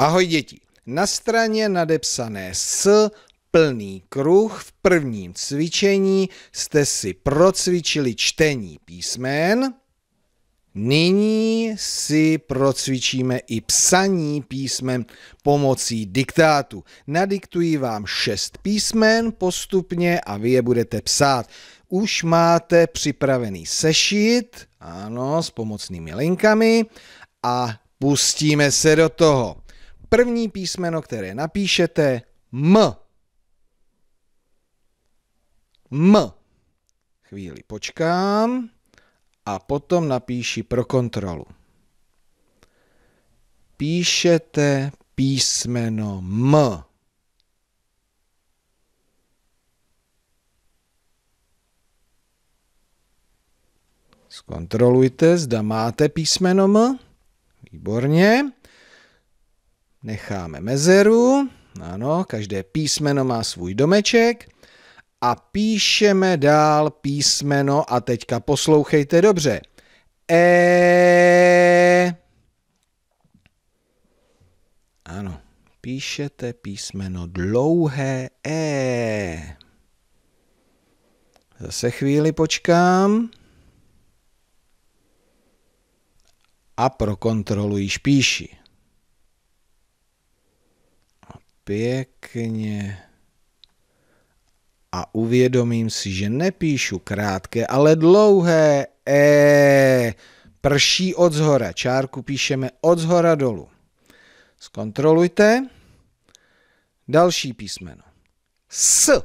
Ahoj děti. Na straně nadepsané s plný kruh v prvním cvičení jste si procvičili čtení písmen. Nyní si procvičíme i psaní písmen pomocí diktátu. Nadiktuji vám šest písmen postupně a vy je budete psát. Už máte připravený sešit, ano, s pomocnými linkami a pustíme se do toho. První písmeno, které napíšete, M. M. Chvíli počkám a potom napíši pro kontrolu. Píšete písmeno M. Zkontrolujte, zda máte písmeno M. Výborně necháme mezeru, ano, každé písmeno má svůj domeček a píšeme dál písmeno a teďka poslouchejte dobře. E. Ano, píšete písmeno dlouhé E. Zase chvíli počkám. A prokontroluji píši pěkně a uvědomím si, že nepíšu krátké, ale dlouhé E. Prší od zhora. Čárku píšeme od zhora dolů. Zkontrolujte. Další písmeno. S.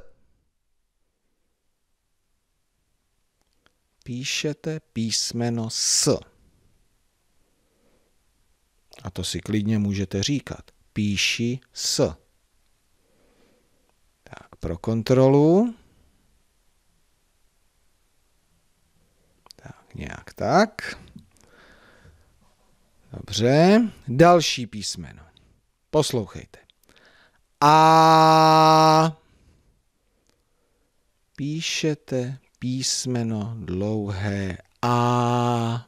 Píšete písmeno S. A to si klidně můžete říkat. Píši S pro kontrolu. Tak, nějak tak. Dobře, další písmeno. Poslouchejte. A píšete písmeno dlouhé A.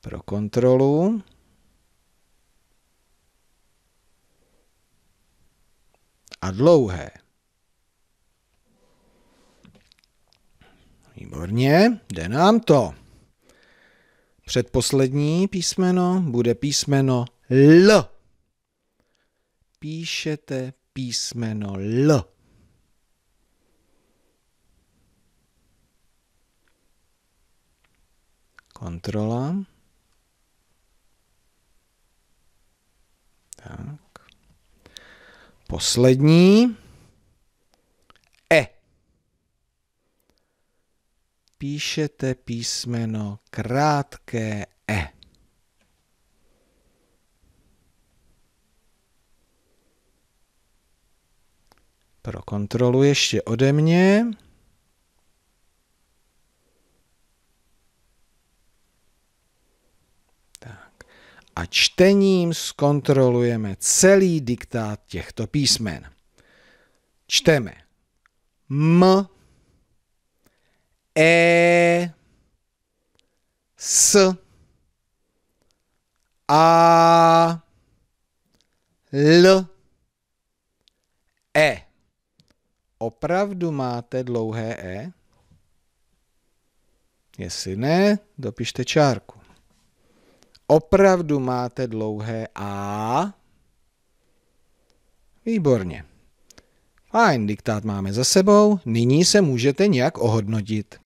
Pro kontrolu. a dlouhé. Výborně, jde nám to. Předposlední písmeno bude písmeno L. Píšete písmeno L. Kontrola. poslední. E. Píšete písmeno krátké E. Pro kontrolu ještě ode mě. a čtením zkontrolujeme celý diktát těchto písmen. Čteme M, E, S, A, L, E. Opravdu máte dlouhé E? Jestli ne, dopište čárku. Opravdu máte dlouhé A? Výborně. Fajn, diktát máme za sebou, nyní se můžete nějak ohodnotit.